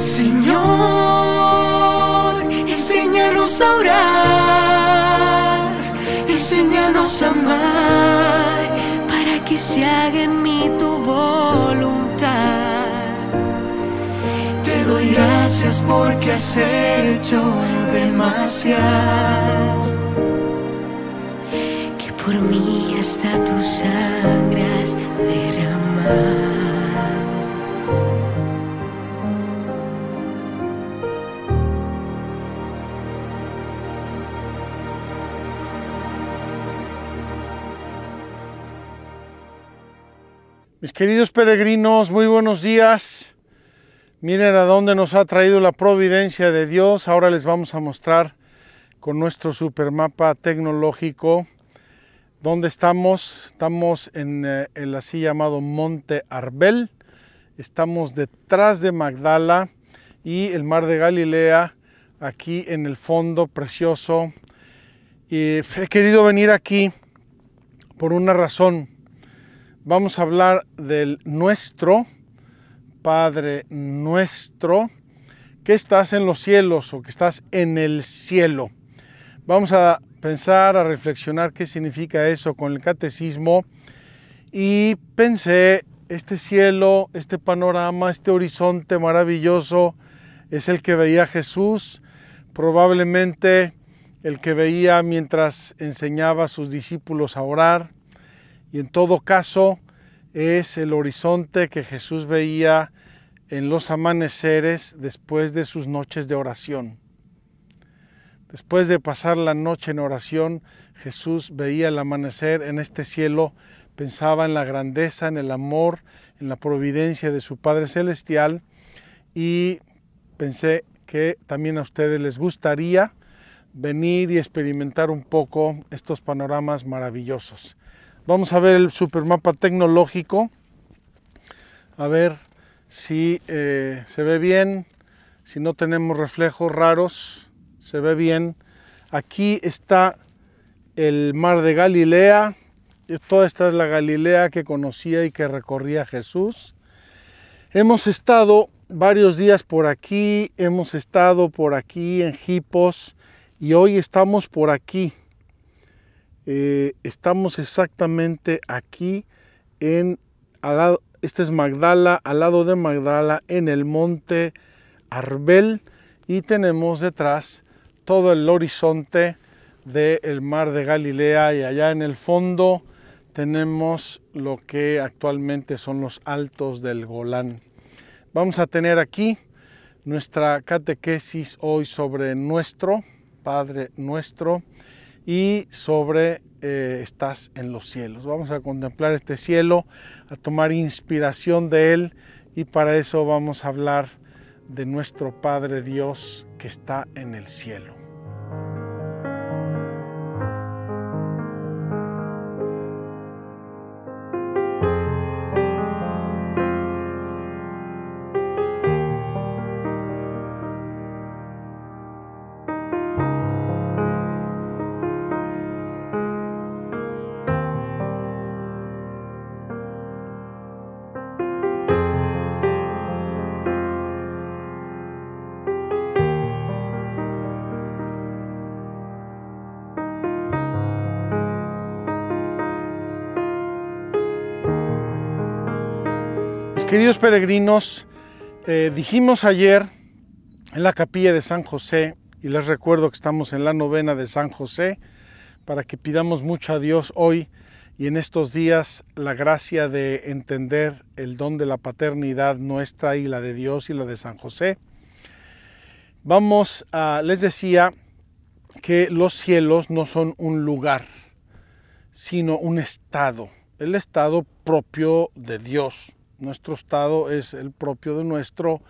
Señor, enséñanos a orar, enséñanos a amar, para que se haga en mí tu voluntad. Te doy gracias porque has hecho demasiado, que por mí hasta tus sangras derramar. Mis queridos peregrinos, muy buenos días. Miren a dónde nos ha traído la providencia de Dios. Ahora les vamos a mostrar con nuestro supermapa tecnológico dónde estamos. Estamos en eh, el así llamado Monte Arbel. Estamos detrás de Magdala y el mar de Galilea, aquí en el fondo precioso. Y he querido venir aquí por una razón Vamos a hablar del nuestro, Padre nuestro, que estás en los cielos o que estás en el cielo. Vamos a pensar, a reflexionar qué significa eso con el catecismo y pensé, este cielo, este panorama, este horizonte maravilloso es el que veía Jesús, probablemente el que veía mientras enseñaba a sus discípulos a orar y en todo caso es el horizonte que Jesús veía en los amaneceres después de sus noches de oración. Después de pasar la noche en oración, Jesús veía el amanecer en este cielo, pensaba en la grandeza, en el amor, en la providencia de su Padre Celestial y pensé que también a ustedes les gustaría venir y experimentar un poco estos panoramas maravillosos. Vamos a ver el supermapa tecnológico. A ver si eh, se ve bien, si no tenemos reflejos raros, se ve bien. Aquí está el mar de Galilea. Eh, toda esta es la Galilea que conocía y que recorría Jesús. Hemos estado varios días por aquí, hemos estado por aquí en Hipos y hoy estamos por aquí. Eh, estamos exactamente aquí en, este es Magdala, al lado de Magdala, en el monte Arbel y tenemos detrás todo el horizonte del mar de Galilea y allá en el fondo tenemos lo que actualmente son los altos del Golán. Vamos a tener aquí nuestra catequesis hoy sobre nuestro, Padre nuestro, y sobre eh, estás en los cielos. Vamos a contemplar este cielo, a tomar inspiración de él y para eso vamos a hablar de nuestro Padre Dios que está en el cielo. peregrinos, eh, dijimos ayer en la capilla de San José, y les recuerdo que estamos en la novena de San José, para que pidamos mucho a Dios hoy y en estos días la gracia de entender el don de la paternidad nuestra y la de Dios y la de San José. Vamos a, les decía que los cielos no son un lugar, sino un estado, el estado propio de Dios. Nuestro estado es el propio de nuestro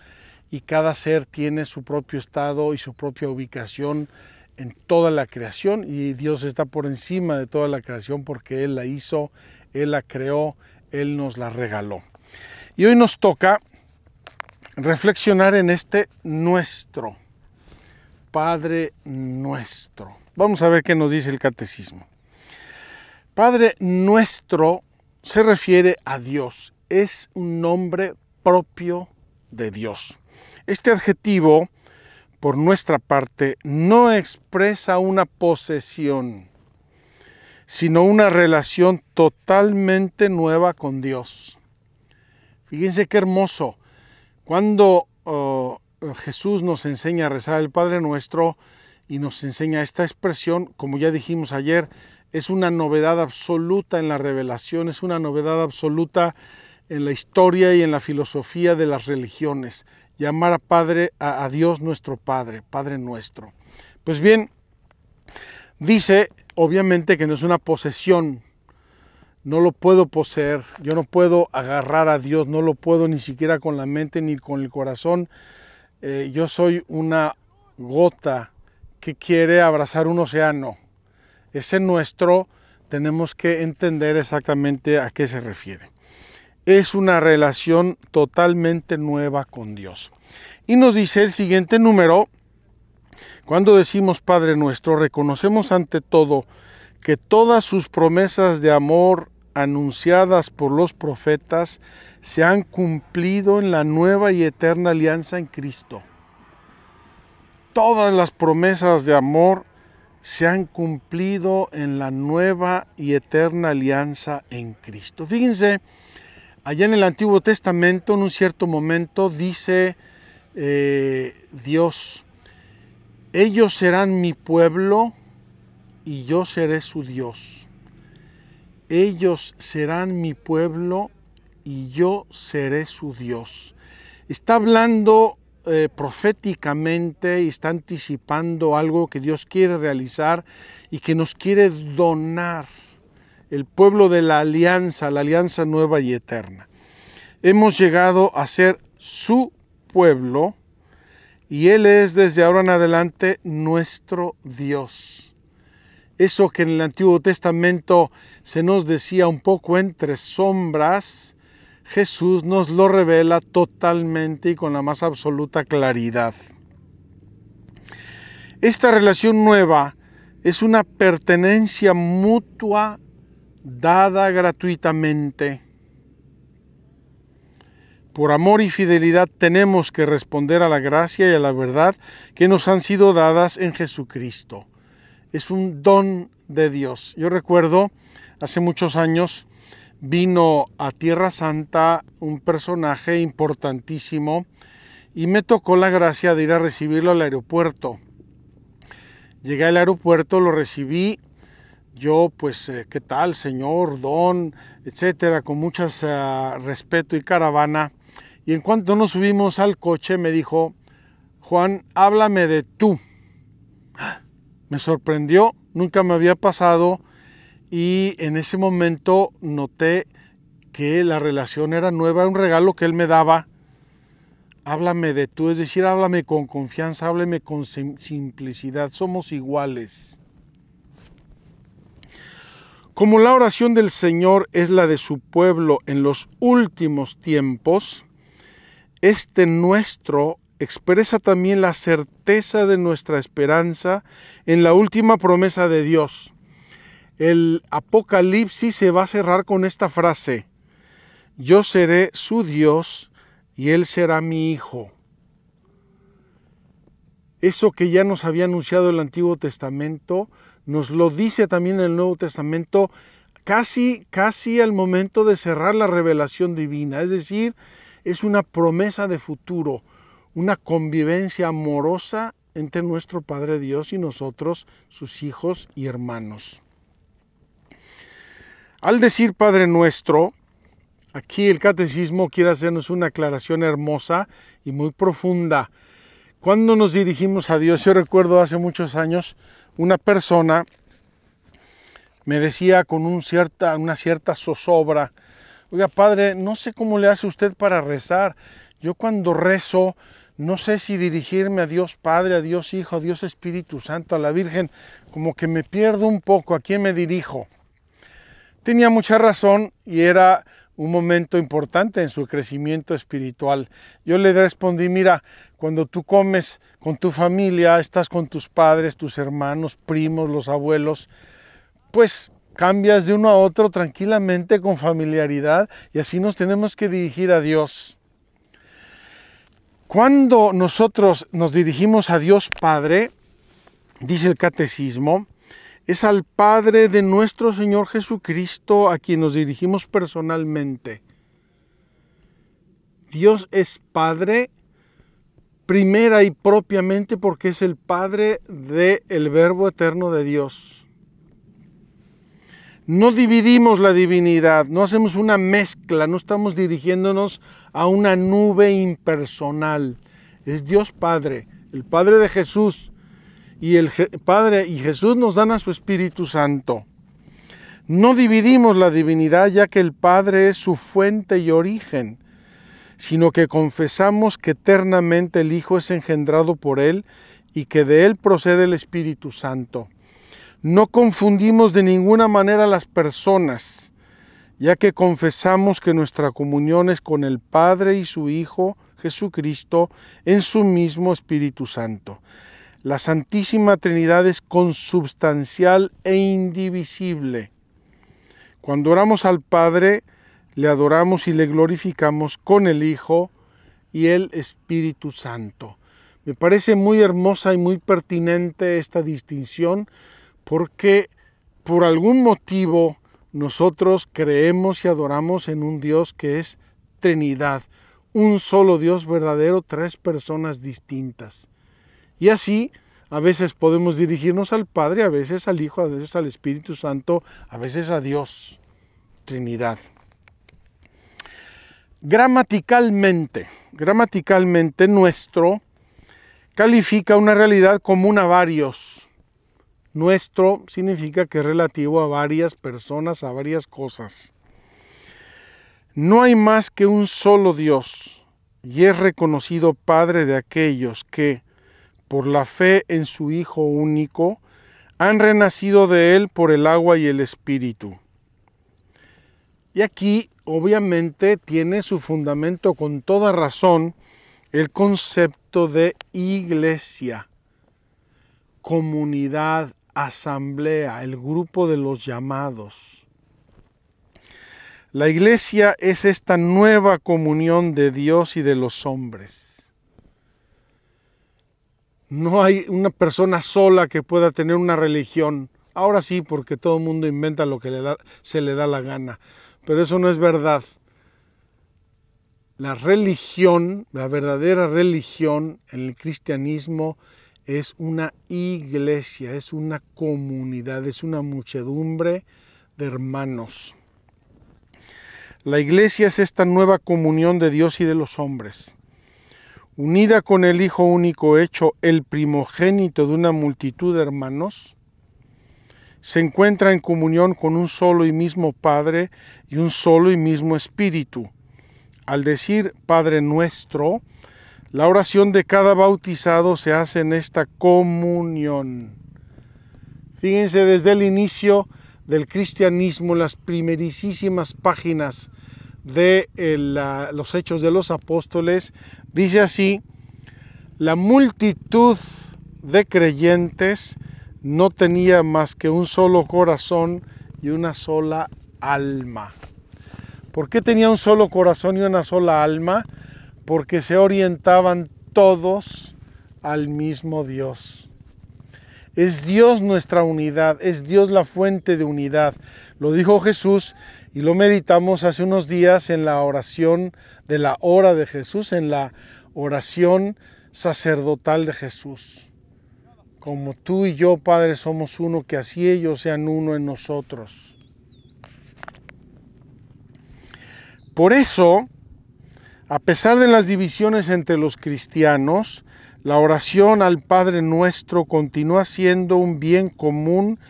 y cada ser tiene su propio estado y su propia ubicación en toda la creación y Dios está por encima de toda la creación porque Él la hizo, Él la creó, Él nos la regaló. Y hoy nos toca reflexionar en este nuestro, Padre nuestro. Vamos a ver qué nos dice el catecismo. Padre nuestro se refiere a Dios es un nombre propio de Dios. Este adjetivo, por nuestra parte, no expresa una posesión, sino una relación totalmente nueva con Dios. Fíjense qué hermoso. Cuando oh, Jesús nos enseña a rezar el Padre Nuestro y nos enseña esta expresión, como ya dijimos ayer, es una novedad absoluta en la revelación, es una novedad absoluta en la historia y en la filosofía de las religiones, llamar a Padre, a, Dios nuestro Padre, Padre nuestro. Pues bien, dice obviamente que no es una posesión, no lo puedo poseer, yo no puedo agarrar a Dios, no lo puedo ni siquiera con la mente ni con el corazón. Eh, yo soy una gota que quiere abrazar un océano. Ese nuestro tenemos que entender exactamente a qué se refiere es una relación totalmente nueva con Dios. Y nos dice el siguiente número, cuando decimos Padre nuestro, reconocemos ante todo que todas sus promesas de amor anunciadas por los profetas se han cumplido en la nueva y eterna alianza en Cristo. Todas las promesas de amor se han cumplido en la nueva y eterna alianza en Cristo. Fíjense Allá en el Antiguo Testamento, en un cierto momento, dice eh, Dios, ellos serán mi pueblo y yo seré su Dios. Ellos serán mi pueblo y yo seré su Dios. Está hablando eh, proféticamente y está anticipando algo que Dios quiere realizar y que nos quiere donar el pueblo de la alianza, la alianza nueva y eterna. Hemos llegado a ser su pueblo y Él es desde ahora en adelante nuestro Dios. Eso que en el Antiguo Testamento se nos decía un poco entre sombras, Jesús nos lo revela totalmente y con la más absoluta claridad. Esta relación nueva es una pertenencia mutua dada gratuitamente. Por amor y fidelidad tenemos que responder a la gracia y a la verdad que nos han sido dadas en Jesucristo. Es un don de Dios. Yo recuerdo, hace muchos años, vino a Tierra Santa un personaje importantísimo y me tocó la gracia de ir a recibirlo al aeropuerto. Llegué al aeropuerto, lo recibí yo pues, eh, ¿qué tal, señor, don, etcétera? Con mucho eh, respeto y caravana. Y en cuanto nos subimos al coche, me dijo, Juan, háblame de tú. Me sorprendió, nunca me había pasado y en ese momento noté que la relación era nueva, un regalo que él me daba. Háblame de tú, es decir, háblame con confianza, háblame con simplicidad, somos iguales. Como la oración del Señor es la de su pueblo en los últimos tiempos, este nuestro expresa también la certeza de nuestra esperanza en la última promesa de Dios. El Apocalipsis se va a cerrar con esta frase, yo seré su Dios y él será mi hijo. Eso que ya nos había anunciado el Antiguo Testamento nos lo dice también el Nuevo Testamento casi, casi al momento de cerrar la revelación divina. Es decir, es una promesa de futuro, una convivencia amorosa entre nuestro Padre Dios y nosotros, sus hijos y hermanos. Al decir Padre nuestro, aquí el catecismo quiere hacernos una aclaración hermosa y muy profunda. Cuando nos dirigimos a Dios, yo recuerdo hace muchos años, una persona me decía con cierta, una cierta zozobra, oiga padre, no sé cómo le hace usted para rezar. Yo cuando rezo, no sé si dirigirme a Dios Padre, a Dios Hijo, a Dios Espíritu Santo, a la Virgen, como que me pierdo un poco, ¿a quién me dirijo? Tenía mucha razón y era un momento importante en su crecimiento espiritual. Yo le respondí, mira, cuando tú comes con tu familia, estás con tus padres, tus hermanos, primos, los abuelos, pues cambias de uno a otro tranquilamente, con familiaridad, y así nos tenemos que dirigir a Dios. Cuando nosotros nos dirigimos a Dios Padre, dice el catecismo, es al Padre de nuestro Señor Jesucristo a quien nos dirigimos personalmente. Dios es Padre primera y propiamente porque es el Padre del Verbo Eterno de Dios. No dividimos la divinidad, no hacemos una mezcla, no estamos dirigiéndonos a una nube impersonal. Es Dios Padre, el Padre de Jesús, y el Padre y Jesús nos dan a su Espíritu Santo. No dividimos la divinidad ya que el Padre es su fuente y origen, sino que confesamos que eternamente el Hijo es engendrado por Él y que de Él procede el Espíritu Santo. No confundimos de ninguna manera las personas, ya que confesamos que nuestra comunión es con el Padre y su Hijo Jesucristo en su mismo Espíritu Santo. La Santísima Trinidad es consubstancial e indivisible. Cuando oramos al Padre, le adoramos y le glorificamos con el Hijo y el Espíritu Santo. Me parece muy hermosa y muy pertinente esta distinción porque por algún motivo nosotros creemos y adoramos en un Dios que es Trinidad, un solo Dios verdadero, tres personas distintas. Y así a veces podemos dirigirnos al Padre, a veces al Hijo, a veces al Espíritu Santo, a veces a Dios, Trinidad. Gramaticalmente, gramaticalmente nuestro califica una realidad común a varios. Nuestro significa que es relativo a varias personas, a varias cosas. No hay más que un solo Dios y es reconocido Padre de aquellos que, por la fe en su Hijo único, han renacido de Él por el agua y el Espíritu. Y aquí obviamente tiene su fundamento con toda razón el concepto de iglesia, comunidad, asamblea, el grupo de los llamados. La iglesia es esta nueva comunión de Dios y de los hombres. No hay una persona sola que pueda tener una religión. Ahora sí, porque todo el mundo inventa lo que da, se le da la gana. Pero eso no es verdad. La religión, la verdadera religión en el cristianismo es una iglesia, es una comunidad, es una muchedumbre de hermanos. La iglesia es esta nueva comunión de Dios y de los hombres unida con el Hijo único hecho el primogénito de una multitud de hermanos, se encuentra en comunión con un solo y mismo Padre y un solo y mismo Espíritu. Al decir Padre nuestro, la oración de cada bautizado se hace en esta comunión. Fíjense desde el inicio del cristianismo, las primerísimas páginas de eh, los Hechos de los Apóstoles, dice así, la multitud de creyentes no tenía más que un solo corazón y una sola alma. ¿Por qué tenía un solo corazón y una sola alma? Porque se orientaban todos al mismo Dios. Es Dios nuestra unidad, es Dios la fuente de unidad. Lo dijo Jesús y lo meditamos hace unos días en la oración de la hora de Jesús, en la oración sacerdotal de Jesús. Como tú y yo, Padre, somos uno, que así ellos sean uno en nosotros. Por eso, a pesar de las divisiones entre los cristianos, la oración al Padre nuestro continúa siendo un bien común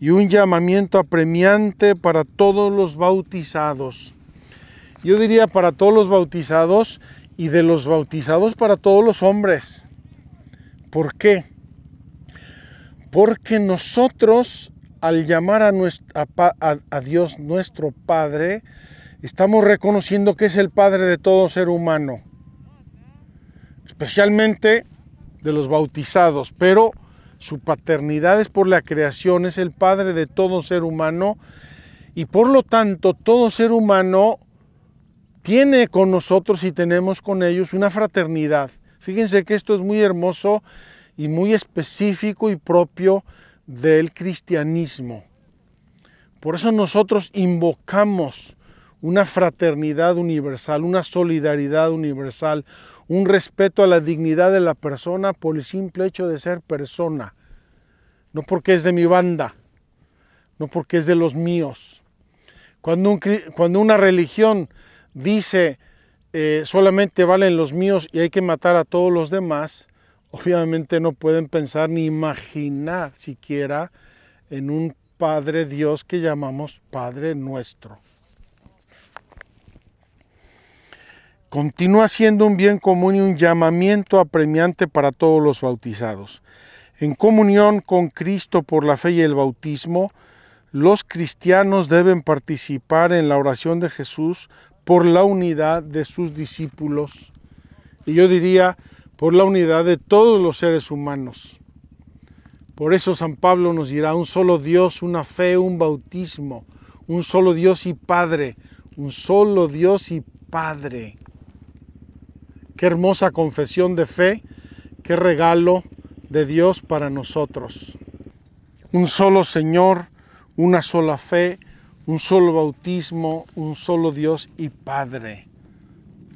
y un llamamiento apremiante para todos los bautizados. Yo diría para todos los bautizados y de los bautizados para todos los hombres. ¿Por qué? Porque nosotros al llamar a, Dios nuestro Padre, estamos reconociendo que es el Padre de todo ser humano, especialmente de los bautizados, pero su paternidad es por la creación, es el padre de todo ser humano y por lo tanto todo ser humano tiene con nosotros y tenemos con ellos una fraternidad. Fíjense que esto es muy hermoso y muy específico y propio del cristianismo. Por eso nosotros invocamos una fraternidad universal, una solidaridad universal, un respeto a la dignidad de la persona por el simple hecho de ser persona, no porque es de mi banda, no porque es de los míos. Cuando, una religión dice eh, solamente valen los míos y hay que matar a todos los demás, obviamente no pueden pensar ni imaginar siquiera en un Padre Dios que llamamos Padre nuestro. continúa siendo un bien común y un llamamiento apremiante para todos los bautizados. En comunión con Cristo por la fe y el bautismo, los cristianos deben participar en la oración de Jesús por la unidad de sus discípulos y yo diría por la unidad de todos los seres humanos. Por eso San Pablo nos dirá un solo Dios, una fe, un bautismo, un solo Dios y Padre, un solo Dios y Padre. Qué hermosa confesión de fe, qué regalo de Dios para nosotros. Un solo Señor, una sola fe, un solo bautismo, un solo Dios y Padre.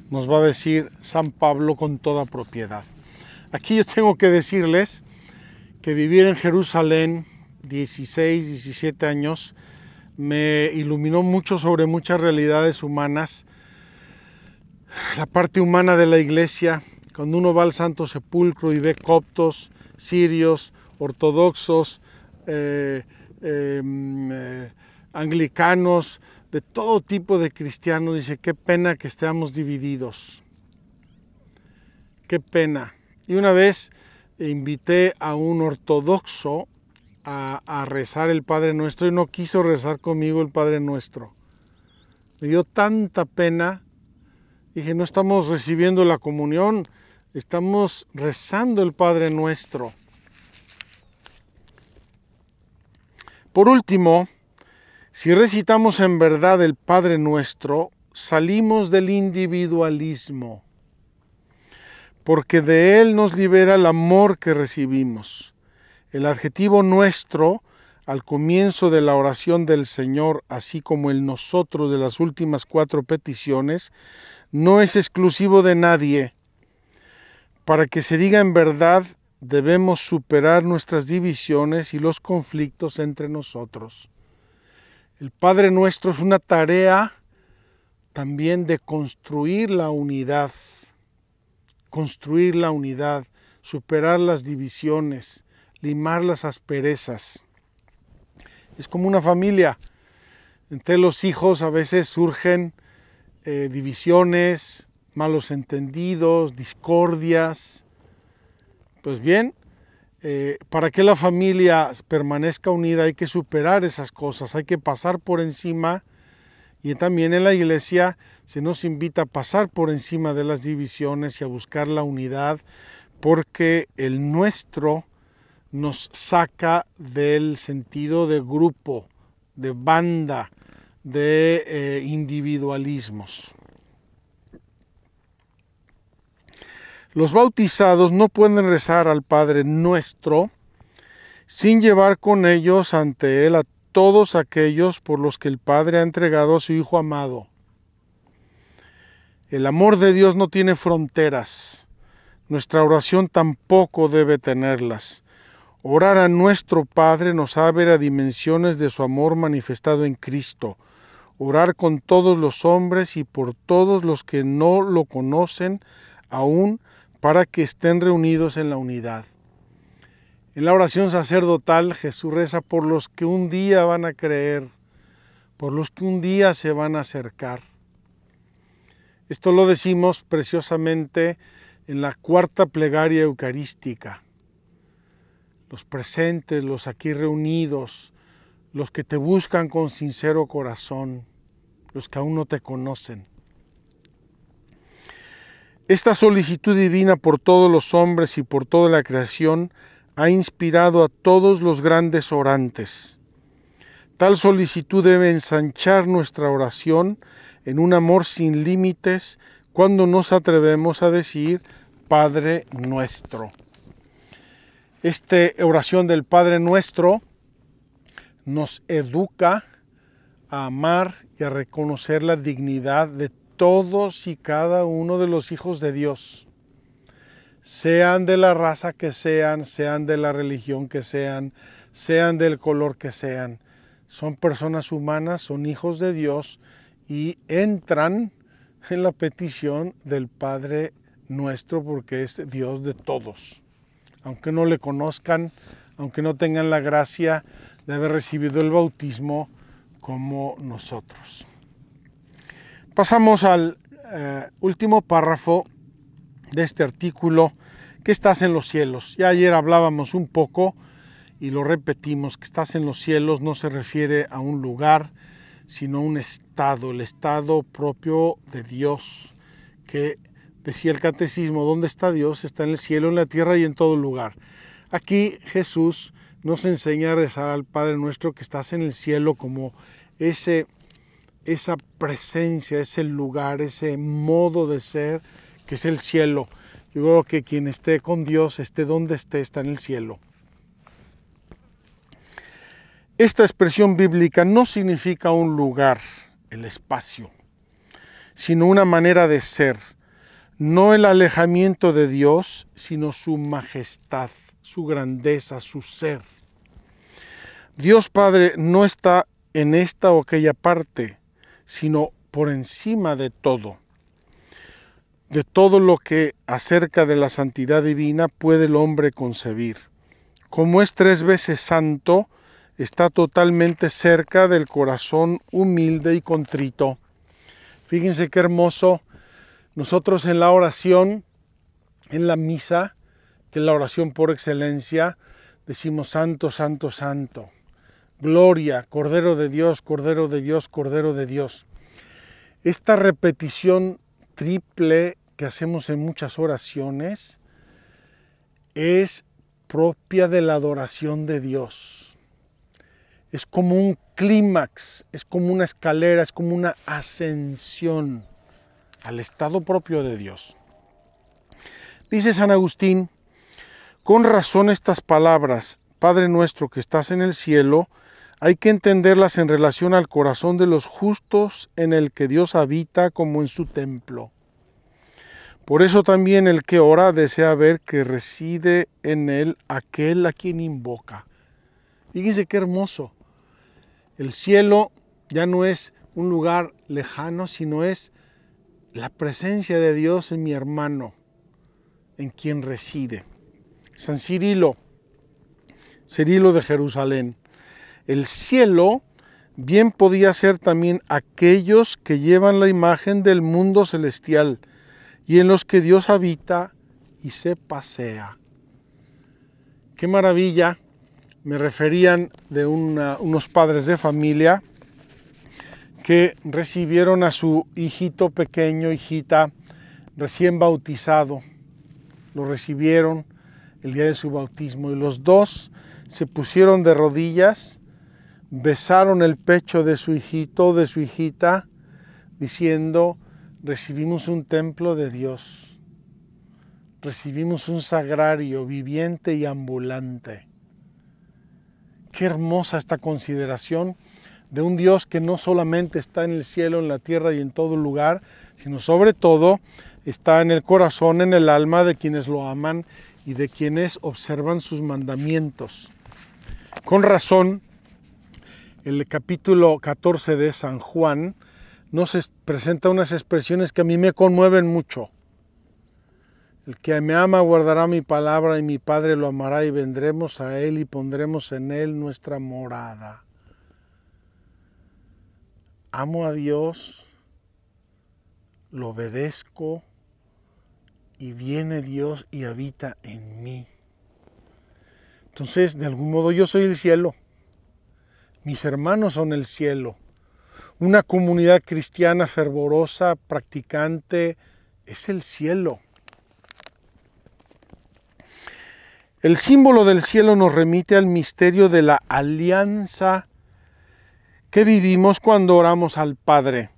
Nos va a decir San Pablo con toda propiedad. Aquí yo tengo que decirles que vivir en Jerusalén 16, 17 años me iluminó mucho sobre muchas realidades humanas la parte humana de la iglesia, cuando uno va al Santo Sepulcro y ve coptos, sirios, ortodoxos, eh, em, eh, anglicanos, de todo tipo de cristianos, dice, qué pena que estemos divididos. Qué pena. Y una vez invité a un ortodoxo a, a rezar el Padre Nuestro y no quiso rezar conmigo el Padre Nuestro. Me dio tanta pena Dije, no estamos recibiendo la comunión, estamos rezando el Padre nuestro. Por último, si recitamos en verdad el Padre nuestro, salimos del individualismo, porque de él nos libera el amor que recibimos. El adjetivo nuestro al comienzo de la oración del Señor, así como el nosotros de las últimas cuatro peticiones, no es exclusivo de nadie. Para que se diga en verdad, debemos superar nuestras divisiones y los conflictos entre nosotros. El Padre Nuestro es una tarea también de construir la unidad, construir la unidad, superar las divisiones, limar las asperezas. Es como una familia. Entre los hijos a veces surgen eh, divisiones, malos entendidos, discordias. Pues bien, eh, para que la familia permanezca unida hay que superar esas cosas, hay que pasar por encima y también en la iglesia se nos invita a pasar por encima de las divisiones y a buscar la unidad porque el nuestro nos saca del sentido de grupo, de banda, de eh, individualismos. Los bautizados no pueden rezar al Padre nuestro sin llevar con ellos ante Él a todos aquellos por los que el Padre ha entregado a su Hijo amado. El amor de Dios no tiene fronteras. Nuestra oración tampoco debe tenerlas. Orar a nuestro Padre nos abre a dimensiones de su amor manifestado en Cristo, orar con todos los hombres y por todos los que no lo conocen aún, para que estén reunidos en la unidad. En la oración sacerdotal Jesús reza por los que un día van a creer, por los que un día se van a acercar. Esto lo decimos preciosamente en la cuarta plegaria eucarística. Los presentes, los aquí reunidos, los que te buscan con sincero corazón los que aún no te conocen. Esta solicitud divina por todos los hombres y por toda la creación ha inspirado a todos los grandes orantes. Tal solicitud debe ensanchar nuestra oración en un amor sin límites cuando nos atrevemos a decir Padre nuestro. Esta oración del Padre nuestro nos educa a amar reconocer la dignidad de todos y cada uno de los hijos de Dios, sean de la raza que sean, sean de la religión que sean, sean del color que sean. Son personas humanas, son hijos de Dios y entran en la petición del Padre nuestro porque es Dios de todos. Aunque no le conozcan, aunque no tengan la gracia de haber recibido el bautismo, como nosotros. Pasamos al eh, último párrafo de este artículo, que estás en los cielos. Ya ayer hablábamos un poco y lo repetimos, que estás en los cielos no se refiere a un lugar, sino a un estado, el estado propio de Dios, que decía el catecismo, ¿dónde está Dios? Está en el cielo, en la tierra y en todo lugar. Aquí Jesús nos enseña a rezar al Padre nuestro que estás en el cielo como ese, esa presencia, ese lugar, ese modo de ser que es el cielo. Yo creo que quien esté con Dios, esté donde esté, está en el cielo. Esta expresión bíblica no significa un lugar, el espacio, sino una manera de ser, no el alejamiento de Dios, sino su majestad su grandeza, su ser. Dios Padre no está en esta o aquella parte, sino por encima de todo, de todo lo que acerca de la santidad divina puede el hombre concebir. Como es tres veces santo, está totalmente cerca del corazón humilde y contrito. Fíjense qué hermoso. Nosotros en la oración, en la misa, que es la oración por excelencia, decimos Santo, Santo, Santo. Gloria, Cordero de Dios, Cordero de Dios, Cordero de Dios. Esta repetición triple que hacemos en muchas oraciones es propia de la adoración de Dios. Es como un clímax, es como una escalera, es como una ascensión al estado propio de Dios. Dice San Agustín, con razón estas palabras, Padre nuestro que estás en el cielo, hay que entenderlas en relación al corazón de los justos en el que Dios habita como en su templo. Por eso también el que ora desea ver que reside en él aquel a quien invoca. Fíjense qué hermoso. El cielo ya no es un lugar lejano, sino es la presencia de Dios en mi hermano, en quien reside. San Cirilo, Cirilo de Jerusalén. El cielo bien podía ser también aquellos que llevan la imagen del mundo celestial y en los que Dios habita y se pasea. Qué maravilla, me referían de unos padres de familia que recibieron a su hijito pequeño, hijita, recién bautizado. Lo recibieron, el día de su bautismo, y los dos se pusieron de rodillas, besaron el pecho de su hijito, de su hijita, diciendo, recibimos un templo de Dios, recibimos un sagrario viviente y ambulante. Qué hermosa esta consideración de un Dios que no solamente está en el cielo, en la tierra y en todo lugar, sino sobre todo está en el corazón, en el alma de quienes lo aman y de quienes observan sus mandamientos. Con razón, el capítulo 14 de San Juan nos presenta unas expresiones que a mí me conmueven mucho. El que me ama guardará mi palabra y mi Padre lo amará y vendremos a Él y pondremos en Él nuestra morada. Amo a Dios, lo obedezco, y viene Dios y habita en mí. Entonces, de algún modo yo soy el cielo. Mis hermanos son el cielo. Una comunidad cristiana fervorosa, practicante, es el cielo. El símbolo del cielo nos remite al misterio de la alianza que vivimos cuando oramos al Padre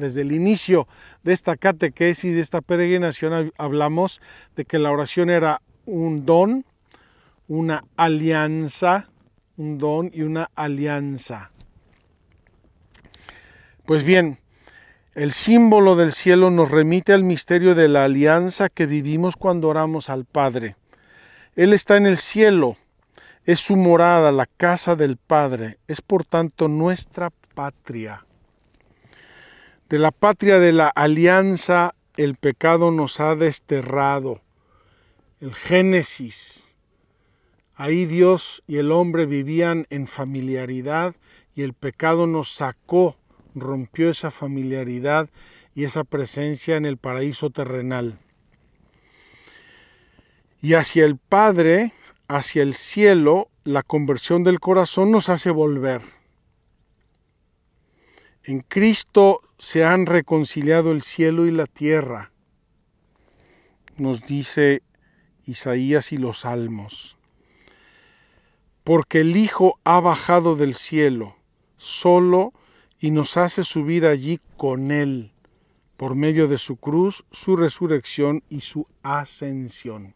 desde el inicio de esta catequesis, de esta peregrinación, hablamos de que la oración era un don, una alianza, un don y una alianza. Pues bien, el símbolo del cielo nos remite al misterio de la alianza que vivimos cuando oramos al Padre. Él está en el cielo, es su morada, la casa del Padre, es por tanto nuestra patria. De la patria de la alianza el pecado nos ha desterrado. El Génesis. Ahí Dios y el hombre vivían en familiaridad y el pecado nos sacó, rompió esa familiaridad y esa presencia en el paraíso terrenal. Y hacia el Padre, hacia el cielo, la conversión del corazón nos hace volver en Cristo se han reconciliado el cielo y la tierra, nos dice Isaías y los Salmos. Porque el Hijo ha bajado del cielo solo y nos hace subir allí con Él, por medio de su cruz, su resurrección y su ascensión.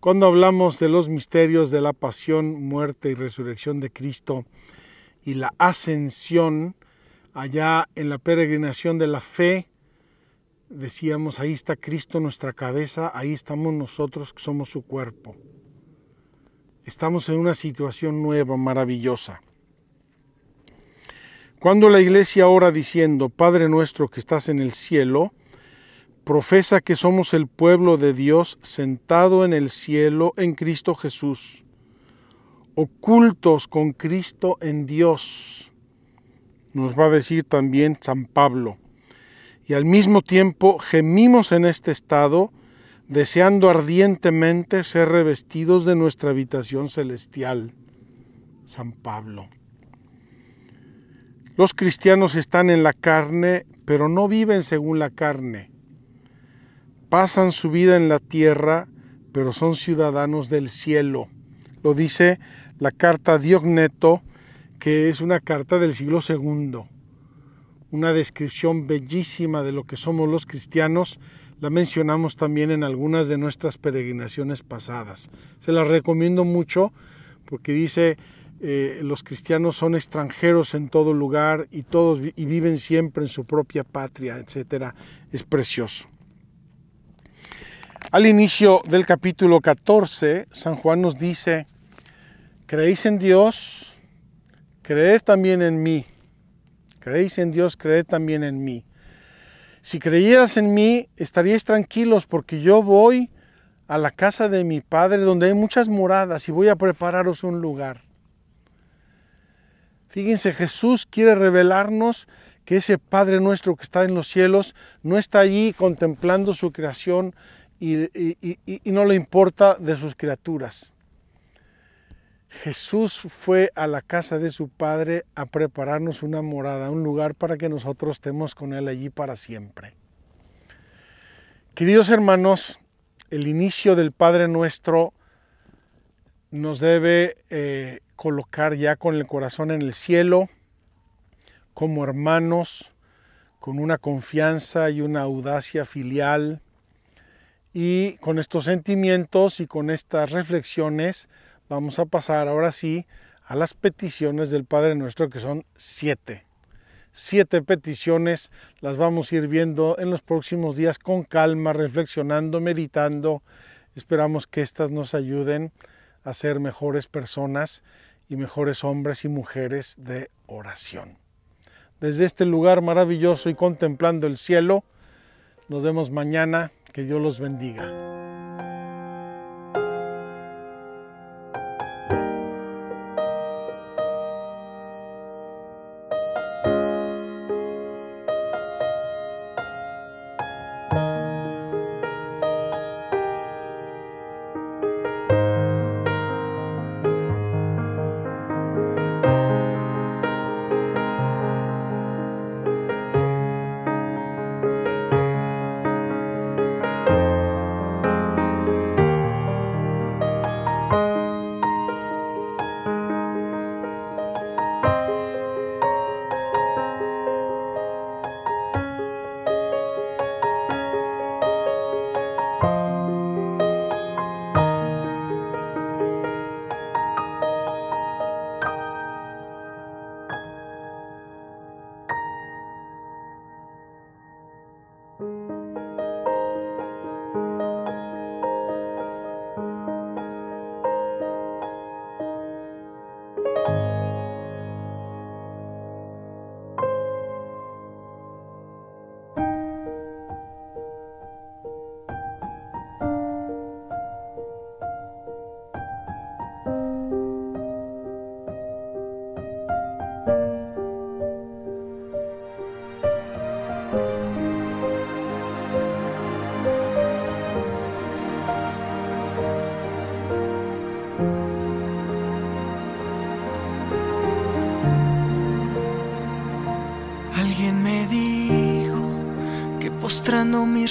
Cuando hablamos de los misterios de la pasión, muerte y resurrección de Cristo y la ascensión, allá en la peregrinación de la fe, decíamos, ahí está Cristo nuestra cabeza, ahí estamos nosotros que somos su cuerpo. Estamos en una situación nueva, maravillosa. Cuando la iglesia ora diciendo, Padre nuestro que estás en el cielo, profesa que somos el pueblo de Dios sentado en el cielo en Cristo Jesús, ocultos con Cristo en Dios nos va a decir también San Pablo. Y al mismo tiempo gemimos en este estado, deseando ardientemente ser revestidos de nuestra habitación celestial. San Pablo. Los cristianos están en la carne, pero no viven según la carne. Pasan su vida en la tierra, pero son ciudadanos del cielo. Lo dice la carta a Diogneto que es una carta del siglo II, una descripción bellísima de lo que somos los cristianos, la mencionamos también en algunas de nuestras peregrinaciones pasadas. Se la recomiendo mucho porque dice, eh, los cristianos son extranjeros en todo lugar y, todos, y viven siempre en su propia patria, etc. Es precioso. Al inicio del capítulo 14, San Juan nos dice, creéis en Dios, creed también en mí. Creéis en Dios, creed también en mí. Si creyeras en mí, estaríais tranquilos porque yo voy a la casa de mi Padre donde hay muchas moradas y voy a prepararos un lugar. Fíjense, Jesús quiere revelarnos que ese Padre nuestro que está en los cielos no está allí contemplando su creación y, y no le importa de sus criaturas. Jesús fue a la casa de su Padre a prepararnos una morada, un lugar para que nosotros estemos con Él allí para siempre. Queridos hermanos, el inicio del Padre nuestro nos debe eh, colocar ya con el corazón en el cielo, como hermanos, con una confianza y una audacia filial. Y con estos sentimientos y con estas reflexiones vamos a pasar ahora sí a las peticiones del Padre Nuestro, que son siete. Siete peticiones las vamos a ir viendo en los próximos días con calma, reflexionando, meditando. Esperamos que estas nos ayuden a ser mejores personas y mejores hombres y mujeres de oración. Desde este lugar maravilloso y contemplando el cielo, nos vemos mañana. Que Dios los bendiga.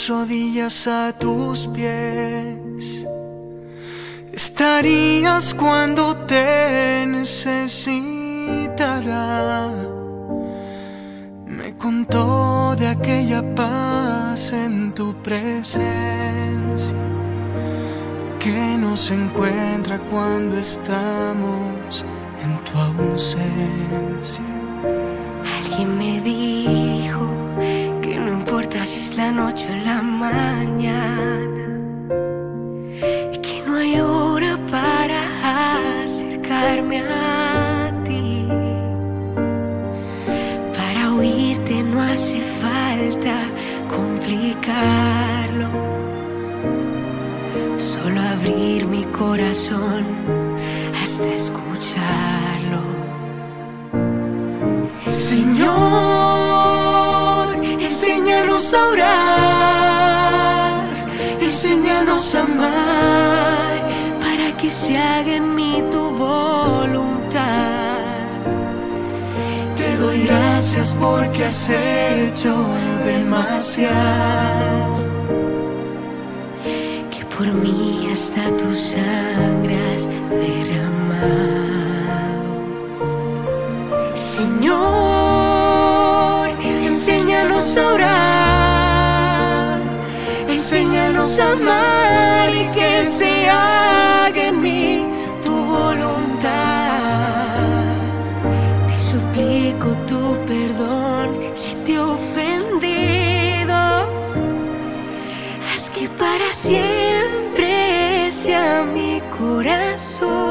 rodillas a tus pies. Estarías cuando te necesitará Me contó de aquella paz en tu presencia que nos encuentra cuando estamos en tu ausencia. Alguien me dijo la noche o la mañana, Y que no hay hora para acercarme a ti. Para oírte no hace falta complicarlo, solo abrir mi corazón hasta escucharlo. Señor. amar para que se haga en mí tu voluntad. Te doy gracias porque has hecho demasiado. Que por mí hasta tus sangras derramado. Señor, enséñanos a orar amar y que se haga en mí tu voluntad. Te suplico tu perdón si te he ofendido. Haz que para siempre sea mi corazón.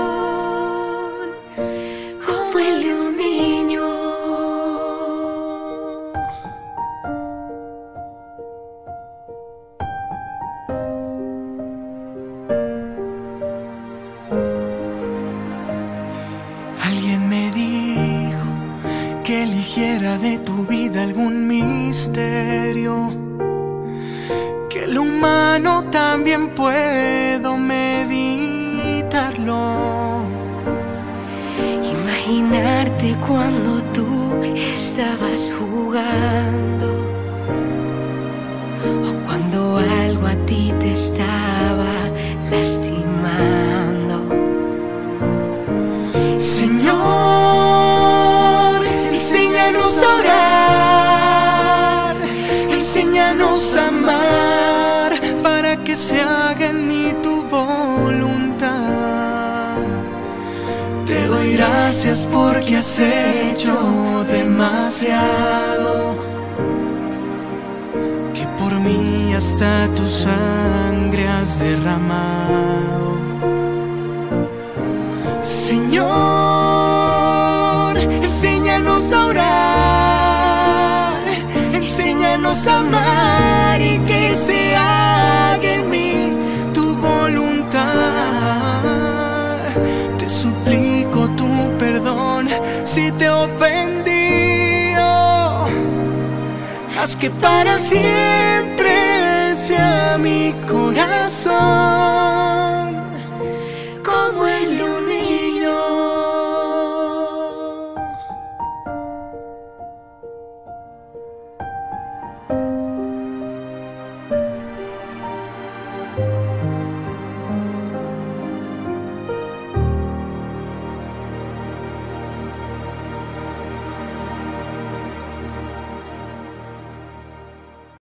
porque has hecho demasiado, que por mí hasta tu sangre has derramado. Señor, enséñanos a orar, enséñanos a amar y que se haga que para siempre sea mi corazón.